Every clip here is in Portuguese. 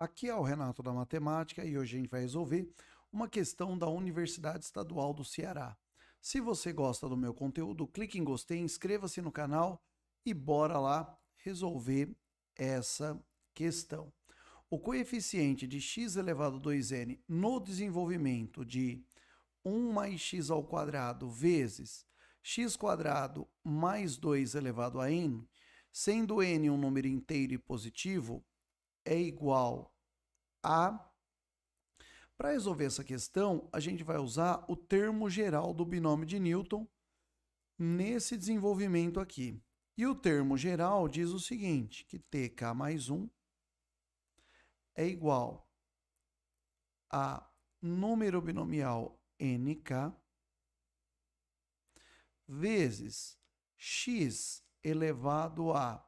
Aqui é o Renato da Matemática e hoje a gente vai resolver uma questão da Universidade Estadual do Ceará. Se você gosta do meu conteúdo, clique em gostei, inscreva-se no canal e bora lá resolver essa questão. O coeficiente de x elevado a 2n no desenvolvimento de 1 mais x ao quadrado vezes x quadrado mais 2 elevado a n, sendo n um número inteiro e positivo, é igual a. Para resolver essa questão, a gente vai usar o termo geral do binômio de Newton nesse desenvolvimento aqui. E o termo geral diz o seguinte, que tk mais 1 é igual a número binomial nk vezes x elevado a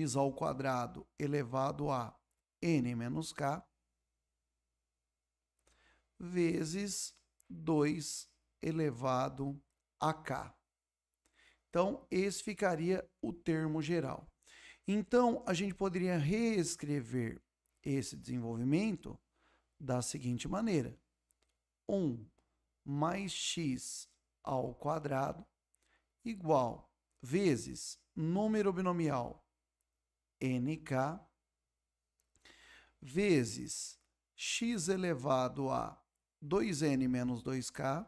x ao quadrado elevado a n menos k vezes 2 elevado a k. Então, esse ficaria o termo geral. Então, a gente poderia reescrever esse desenvolvimento da seguinte maneira: 1 mais x ao quadrado igual vezes número binomial NK vezes x elevado a 2n menos 2k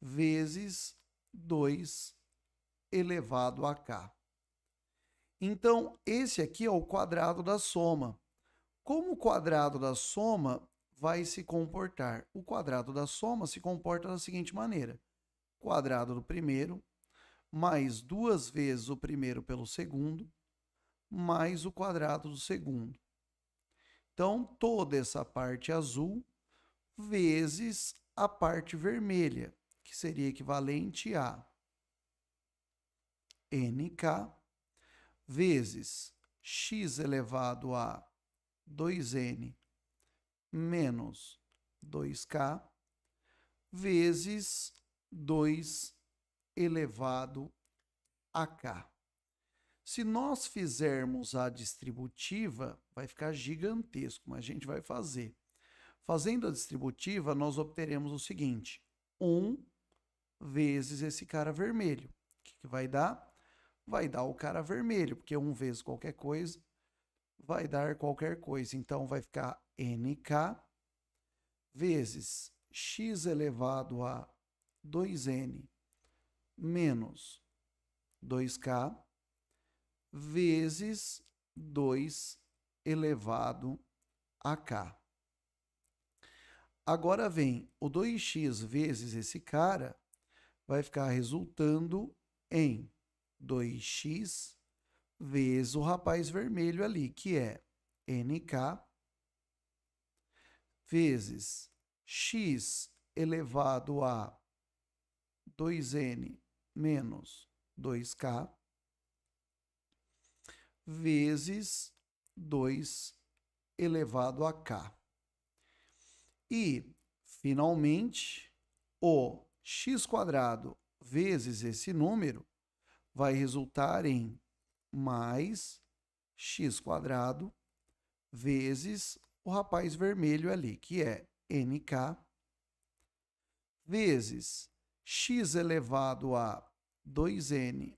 vezes 2 elevado a k. Então, esse aqui é o quadrado da soma. Como o quadrado da soma vai se comportar? O quadrado da soma se comporta da seguinte maneira: quadrado do primeiro mais duas vezes o primeiro pelo segundo, mais o quadrado do segundo. Então, toda essa parte azul vezes a parte vermelha, que seria equivalente a nk vezes x elevado a 2n menos 2k vezes 2 elevado a K. Se nós fizermos a distributiva, vai ficar gigantesco, mas a gente vai fazer. Fazendo a distributiva, nós obteremos o seguinte: 1 vezes esse cara vermelho. O que, que vai dar? Vai dar o cara vermelho, porque 1 vezes qualquer coisa vai dar qualquer coisa. Então, vai ficar nk vezes x elevado a 2n menos 2k vezes 2 elevado a k. Agora vem o 2x vezes esse cara, vai ficar resultando em 2x vezes o rapaz vermelho ali, que é nk vezes x elevado a 2n menos 2K vezes 2 elevado a K. E, finalmente, o x quadrado vezes esse número vai resultar em mais x quadrado vezes o rapaz vermelho ali, que é nk, vezes x elevado a 2n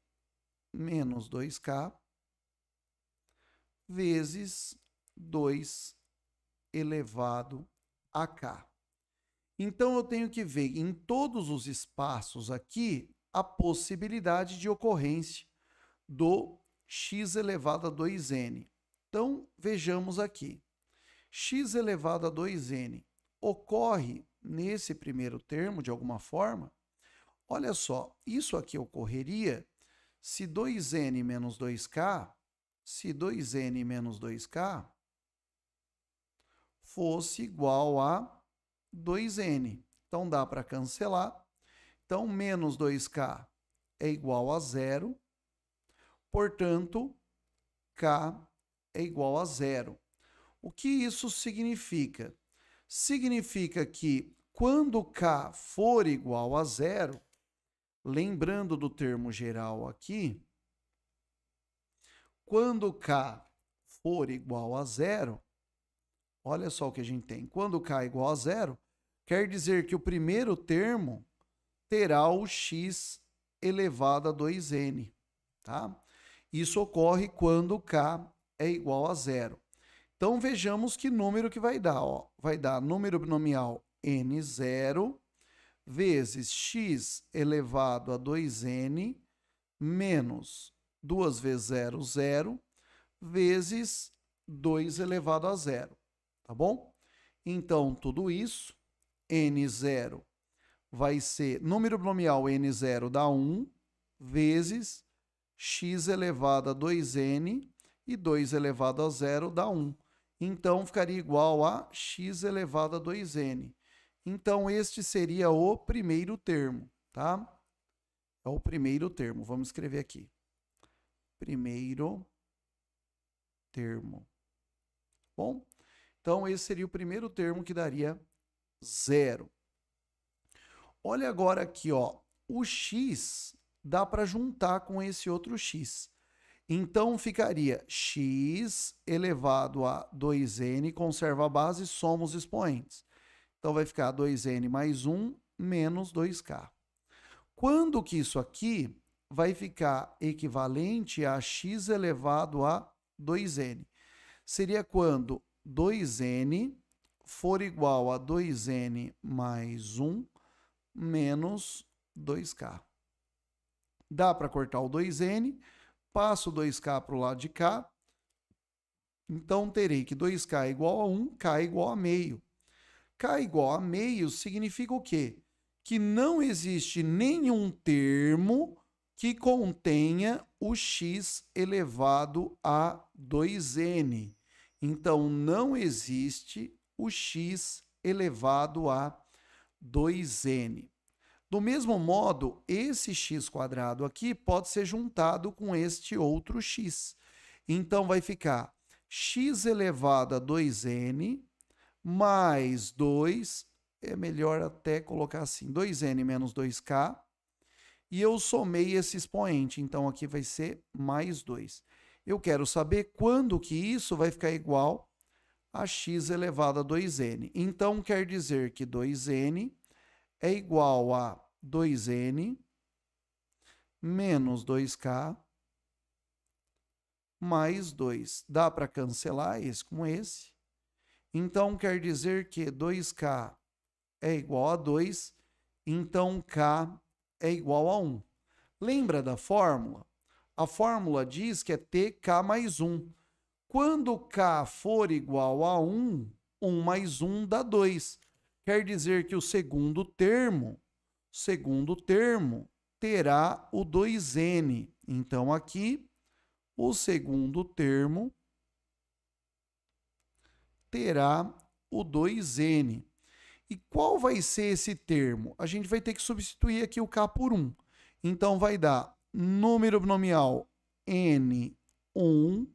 menos 2k vezes 2 elevado a k. Então eu tenho que ver em todos os espaços aqui a possibilidade de ocorrência do x elevado a 2n. Então vejamos aqui. x elevado a 2n ocorre nesse primeiro termo de alguma forma? Olha só, isso aqui ocorreria se 2n menos 2k, se 2n menos 2k fosse igual a 2n. Então dá para cancelar. Então, menos 2k é igual a zero. Portanto, k é igual a zero. O que isso significa? Significa que quando k for igual a zero, Lembrando do termo geral aqui, quando K for igual a zero, olha só o que a gente tem. Quando K é igual a zero, quer dizer que o primeiro termo terá o x elevado a 2n. Tá? Isso ocorre quando K é igual a zero. Então vejamos que número que vai dar. Ó. Vai dar número binomial n0 vezes x elevado a 2n menos 2 vezes 0, 0, vezes 2 elevado a 0, tá bom? Então, tudo isso, n0 vai ser, número binomial n0 dá 1, vezes x elevado a 2n, e 2 elevado a 0 dá 1. Então, ficaria igual a x elevado a 2n. Então, este seria o primeiro termo, tá? É o primeiro termo. Vamos escrever aqui. Primeiro termo. Bom, então esse seria o primeiro termo que daria zero. Olha agora aqui, ó. O x dá para juntar com esse outro x. Então ficaria x elevado a 2n, conserva a base, soma os expoentes. Então vai ficar 2n mais 1 menos 2k. Quando que isso aqui vai ficar equivalente a x elevado a 2n? Seria quando 2n for igual a 2n mais 1 menos 2k. Dá para cortar o 2n, passo o 2k para o lado de cá, então terei que 2k é igual a 1, k é igual a meio. K igual a meio significa o quê? Que não existe nenhum termo que contenha o x elevado a 2n. Então, não existe o x elevado a 2n. Do mesmo modo, esse x quadrado aqui pode ser juntado com este outro x. Então, vai ficar x elevado a 2n mais 2, é melhor até colocar assim, 2n menos 2k, e eu somei esse expoente, então aqui vai ser mais 2. Eu quero saber quando que isso vai ficar igual a x elevado a 2n. Então, quer dizer que 2n é igual a 2n menos 2k mais 2. Dá para cancelar esse com esse. Então quer dizer que 2K é igual a 2, então K é igual a 1. Lembra da fórmula? A fórmula diz que é TK mais 1. Quando K for igual a 1, 1 mais 1 dá 2. Quer dizer que o segundo termo, segundo termo, terá o 2N. Então, aqui, o segundo termo terá o 2n. E qual vai ser esse termo? A gente vai ter que substituir aqui o k por 1. Então vai dar número binomial n1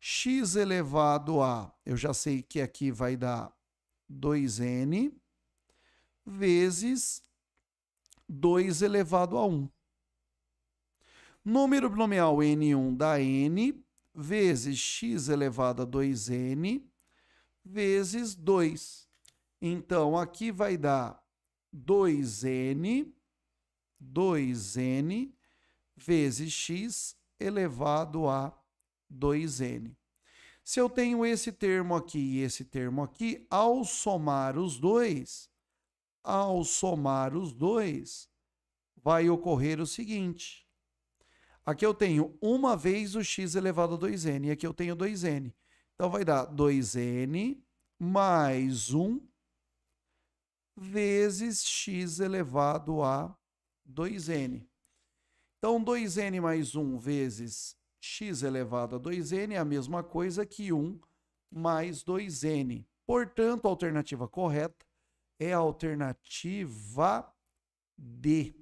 x elevado a, eu já sei que aqui vai dar 2n vezes 2 elevado a 1. Número binomial n1 dá n vezes x elevado a 2n vezes 2. Então, aqui vai dar 2n, 2n vezes x elevado a 2n. Se eu tenho esse termo aqui e esse termo aqui, ao somar os dois, ao somar os dois, vai ocorrer o seguinte. Aqui eu tenho uma vez o x elevado a 2n, e aqui eu tenho 2n. Então vai dar 2n mais 1 vezes x elevado a 2n. Então 2n mais 1 vezes x elevado a 2n é a mesma coisa que 1 mais 2n. Portanto, a alternativa correta é a alternativa D.